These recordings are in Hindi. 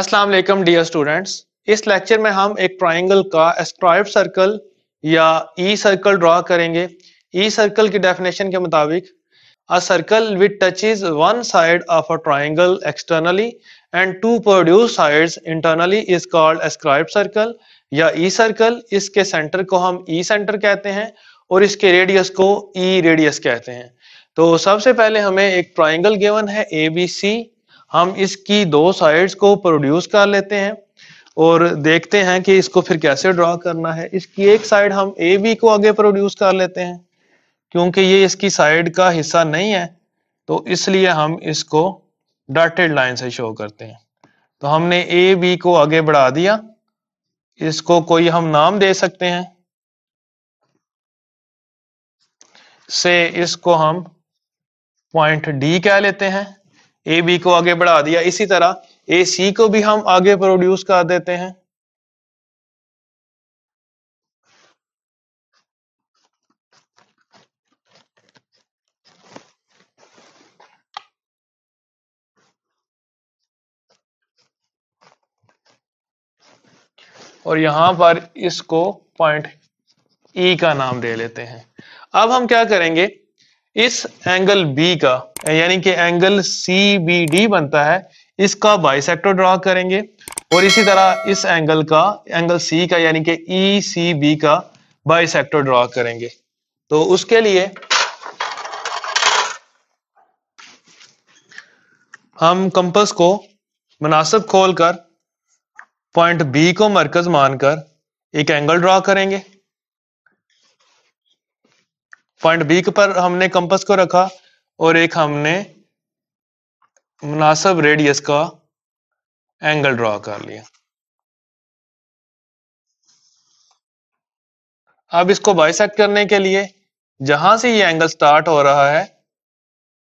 अस्सलाम वालेकुम डियर स्टूडेंट्स इस लेक्चर में हम एक ट्रायंगल का एस्क्राइब सर्कल या ई सर्कल ड्रा करेंगे ई e सर्कल की डेफिनेशन के मुताबिक a circle which touches one side of a triangle externally and two produce sides internally is called escribe circle या ई e सर्कल इसके सेंटर को हम ई e सेंटर कहते हैं और इसके रेडियस को ई रेडियस कहते हैं तो सबसे पहले हमें एक ट्राइंगल गेवन है ए बी सी हम इसकी दो साइड्स को प्रोड्यूस कर लेते हैं और देखते हैं कि इसको फिर कैसे ड्रॉ करना है इसकी एक साइड हम ए बी को आगे प्रोड्यूस कर लेते हैं क्योंकि ये इसकी साइड का हिस्सा नहीं है तो इसलिए हम इसको डॉटेड लाइन से शो करते हैं तो हमने ए बी को आगे बढ़ा दिया इसको कोई हम नाम दे सकते हैं से इसको हम पॉइंट डी कह लेते हैं ए बी को आगे बढ़ा दिया इसी तरह ए सी को भी हम आगे प्रोड्यूस कर देते हैं और यहां पर इसको पॉइंट ई e का नाम दे लेते हैं अब हम क्या करेंगे इस एंगल बी का यानी कि एंगल सी बी डी बनता है इसका बाइसेक्टर ड्रा करेंगे और इसी तरह इस एंगल का एंगल सी का यानी कि ई सी बी का बाइसेक्टर ड्रॉ करेंगे तो उसके लिए हम कंपस को मुनासिब खोलकर पॉइंट बी को मरकज मानकर एक एंगल ड्रॉ करेंगे पॉइंट बी पर हमने कंपस को रखा और एक हमने मुनासब रेडियस का एंगल ड्रॉ कर लिया अब इसको बाइसेक्ट करने के लिए जहां से ये एंगल स्टार्ट हो रहा है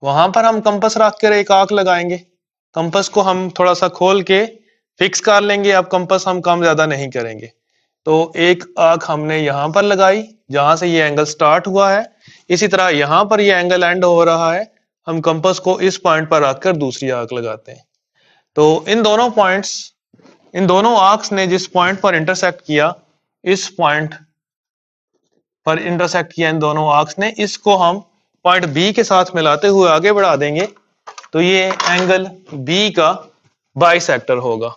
वहां पर हम कंपस रख कर एक आंख लगाएंगे कंपस को हम थोड़ा सा खोल के फिक्स कर लेंगे अब कंपस हम कम ज्यादा नहीं करेंगे तो एक आंख हमने यहां पर लगाई जहां से ये एंगल स्टार्ट हुआ है इसी तरह यहां पर ये एंगल एंड हो रहा है हम कंपस को इस पॉइंट पर रखकर दूसरी आंख लगाते हैं तो इन दोनों पॉइंट्स इन दोनों आर्क्स ने जिस पॉइंट पर इंटरसेक्ट किया इस पॉइंट पर इंटरसेक्ट किया इन दोनों आर्क्स ने इसको हम पॉइंट बी के साथ मिलाते हुए आगे बढ़ा देंगे तो ये एंगल बी का बाई होगा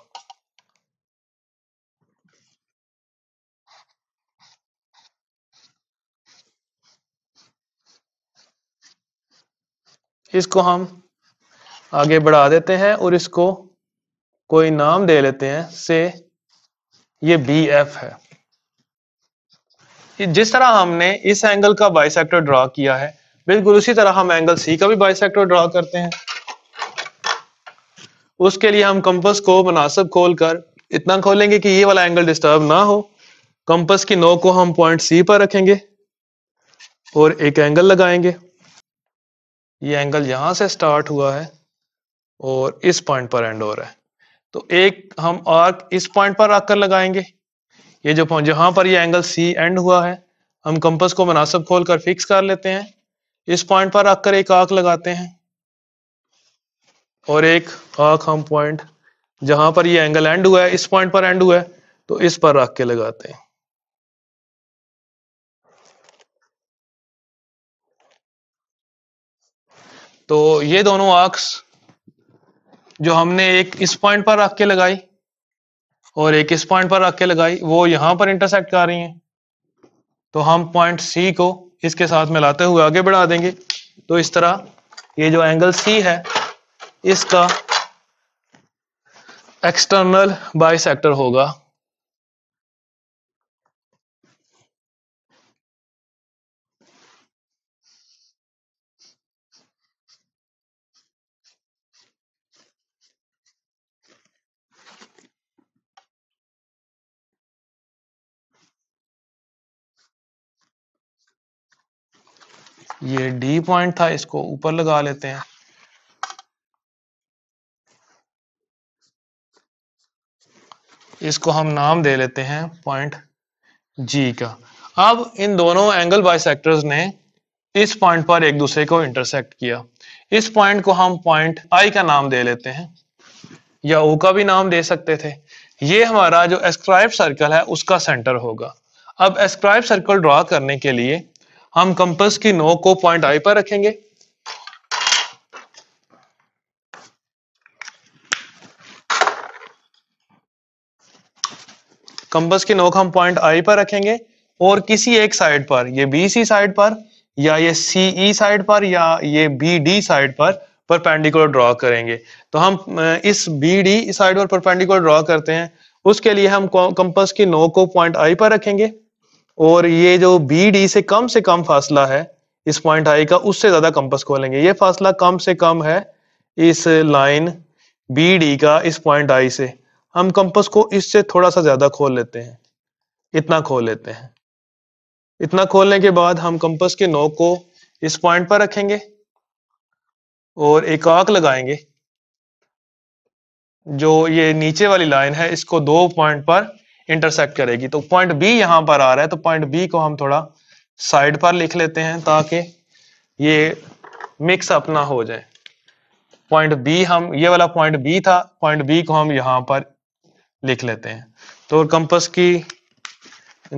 इसको हम आगे बढ़ा देते हैं और इसको कोई नाम दे लेते हैं से ये बी एफ है जिस तरह हमने इस एंगल का बाइसेक्टर ड्रा किया है बिल्कुल उसी तरह हम एंगल सी का भी बाइसेक्टर ड्रा करते हैं उसके लिए हम कंपस को मुनासब खोल कर इतना खोलेंगे कि ये वाला एंगल डिस्टर्ब ना हो कंपस की नोक को हम पॉइंट सी पर रखेंगे और एक एंगल लगाएंगे ये एंगल यहां से स्टार्ट हुआ है और इस पॉइंट पर एंड हो रहा है तो एक हम आर्क इस पॉइंट पर आकर लगाएंगे ये जो पॉइंट पर ये एंगल सी एंड हुआ है हम कंपस को मुनासब खोल कर फिक्स कर लेते हैं इस पॉइंट पर आकर एक आर्क लगाते हैं और एक आर्क हम पॉइंट जहां पर ये एंगल एंड हुआ है इस पॉइंट पर एंड हुआ है तो इस पर रख के लगाते हैं तो ये दोनों आर्क्स जो हमने एक इस पॉइंट पर रख के लगाई और एक इस पॉइंट पर रख के लगाई वो यहां पर इंटरसेक्ट कर रही हैं तो हम पॉइंट सी को इसके साथ मिलाते हुए आगे बढ़ा देंगे तो इस तरह ये जो एंगल सी है इसका एक्सटर्नल बाई होगा ये डी पॉइंट था इसको ऊपर लगा लेते हैं इसको हम नाम दे लेते हैं पॉइंट जी का अब इन दोनों एंगल बायसेक्टर्स ने इस पॉइंट पर एक दूसरे को इंटरसेक्ट किया इस पॉइंट को हम पॉइंट आई का नाम दे लेते हैं या ओ का भी नाम दे सकते थे ये हमारा जो एस्क्राइब सर्कल है उसका सेंटर होगा अब एस्क्राइब सर्कल ड्रॉ करने के लिए हम कंपस की नोक को पॉइंट आई पर रखेंगे कंपस की नोक हम पॉइंट आई पर रखेंगे और किसी एक साइड पर ये बीसी साइड पर या ये सीई साइड e पर या ये बी डी साइड पर परपेंडिकुलर ड्रॉ करेंगे तो हम इस बी डी साइड पर परपेंडिकुलर ड्रॉ करते हैं उसके लिए हम कंपस की नोक को पॉइंट आई पर रखेंगे और ये जो बी डी से कम से कम फासला है इस पॉइंट आई का उससे ज्यादा कंपस खोलेंगे ये फासला कम से कम है इस लाइन बी डी का इस पॉइंट आई से हम कंपस को इससे थोड़ा सा ज्यादा खोल लेते हैं इतना खोल लेते हैं इतना खोलने के बाद हम कंपस के नोक को इस पॉइंट पर रखेंगे और एक आंख लगाएंगे जो ये नीचे वाली लाइन है इसको दो पॉइंट पर इंटरसेक्ट करेगी तो पॉइंट बी यहां पर आ रहा है तो पॉइंट बी को हम थोड़ा साइड पर लिख लेते हैं ताकि ये मिक्स अपना हो जाए पॉइंट बी हम ये वाला पॉइंट बी था पॉइंट बी को हम यहां पर लिख लेते हैं तो कंपस की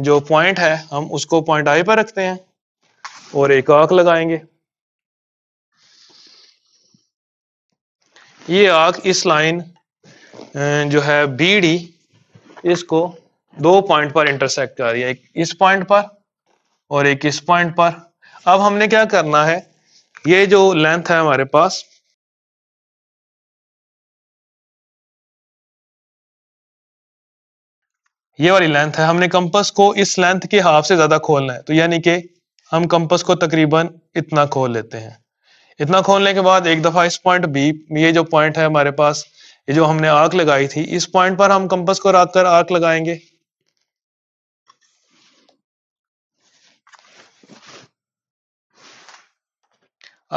जो पॉइंट है हम उसको पॉइंट आई पर रखते हैं और एक आंख लगाएंगे ये आंख इस लाइन जो है बी डी इसको दो पॉइंट पर इंटरसेक्ट कर रही है एक इस पॉइंट पर और एक इस पॉइंट पर अब हमने क्या करना है ये जो लेंथ है हमारे पास ये वाली लेंथ है हमने कंपस को इस लेंथ के हाफ से ज्यादा खोलना है तो यानी कि हम कंपस को तकरीबन इतना खोल लेते हैं इतना खोलने के बाद एक दफा इस पॉइंट बी ये जो पॉइंट है हमारे पास ये जो हमने आग लगाई थी इस पॉइंट पर हम कंपस को रख कर आग लगाएंगे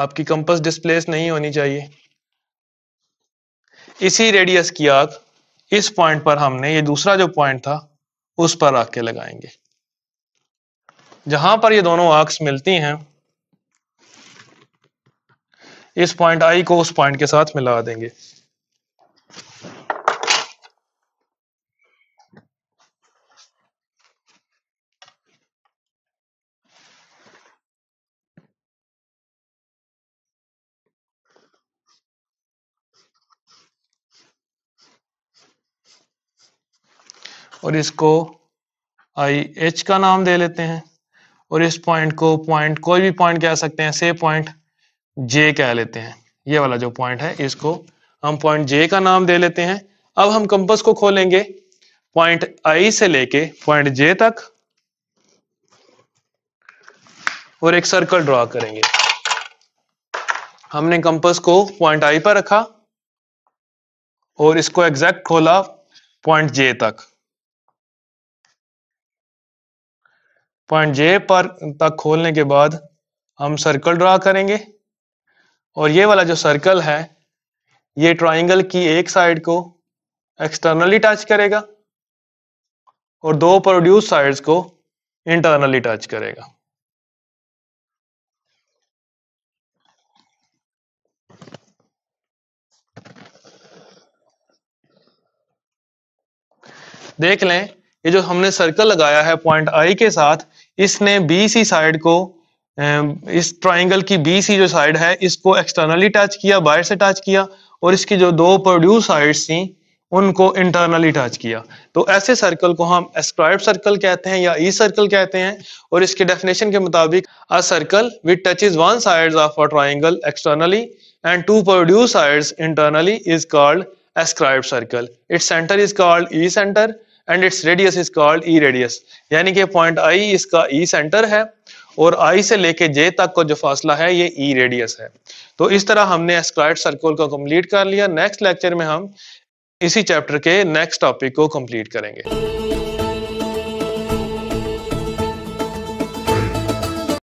आपकी कंपस डिस्प्लेस नहीं होनी चाहिए इसी रेडियस की आग इस पॉइंट पर हमने ये दूसरा जो पॉइंट था उस पर आग के लगाएंगे जहां पर ये दोनों आग्स मिलती हैं इस पॉइंट आई को उस पॉइंट के साथ मिला देंगे और इसको आई एच का नाम दे लेते हैं और इस पॉइंट को पॉइंट कोई भी पॉइंट कह सकते हैं से पॉइंट जे कह लेते हैं ये वाला जो पॉइंट है इसको हम पॉइंट जे का नाम दे लेते हैं अब हम कंपस को खोलेंगे पॉइंट आई से लेके पॉइंट जे तक और एक सर्कल ड्रॉ करेंगे हमने कंपस को पॉइंट आई पर रखा और इसको एग्जैक्ट खोला पॉइंट जे तक पॉइंट जे पर तक खोलने के बाद हम सर्कल ड्रा करेंगे और ये वाला जो सर्कल है ये ट्राइंगल की एक साइड को एक्सटर्नली टच करेगा और दो प्रोड्यूस साइड्स को इंटरनली टच करेगा देख लें ये जो हमने सर्कल लगाया है पॉइंट आई के साथ इसने बी सी साइड को इस ट्राइंगल की बी सी जो साइड है इसको एक्सटर्नली टच किया बाहर से टच किया और इसकी जो दो प्रोड्यूस साइड थी उनको इंटरनली टच किया तो ऐसे सर्कल को हम एस्क्राइब सर्कल कहते हैं या ई e सर्कल कहते हैं और इसके डेफिनेशन के मुताबिक a circle which touches one side of a triangle externally and two produce side internally is called escribe circle its centre is called E centre and its radius is called E radius यानी कि पॉइंट आई इसका ई e सेंटर है और आई से लेके जे तक का जो फासला है ये ई e रेडियस है तो इस तरह हमने एस्क्राइड सर्कल को कंप्लीट कर लिया नेक्स्ट लेक्चर में हम इसी चैप्टर के नेक्स्ट टॉपिक को कंप्लीट करेंगे